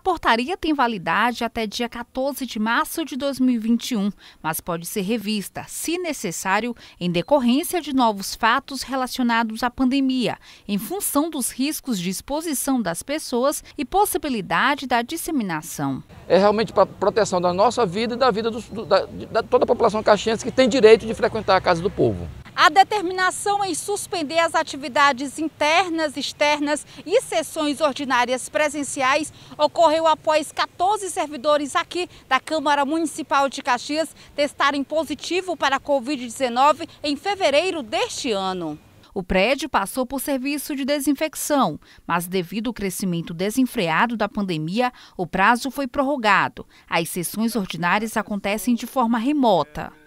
portaria tem validade até dia 14 de março de 2021, mas pode ser revista, se necessário, em decorrência de novos fatos relacionados à pandemia, em função dos riscos de exposição das pessoas e possibilidade da disseminação. É realmente para proteção da nossa vida e da vida do, da, da toda a população caxiense que tem direito de frequentar a Casa do Povo. A determinação em suspender as atividades internas, externas e sessões ordinárias presenciais ocorreu após 14 servidores aqui da Câmara Municipal de Caxias testarem positivo para a Covid-19 em fevereiro deste ano. O prédio passou por serviço de desinfecção, mas devido ao crescimento desenfreado da pandemia, o prazo foi prorrogado. As sessões ordinárias acontecem de forma remota.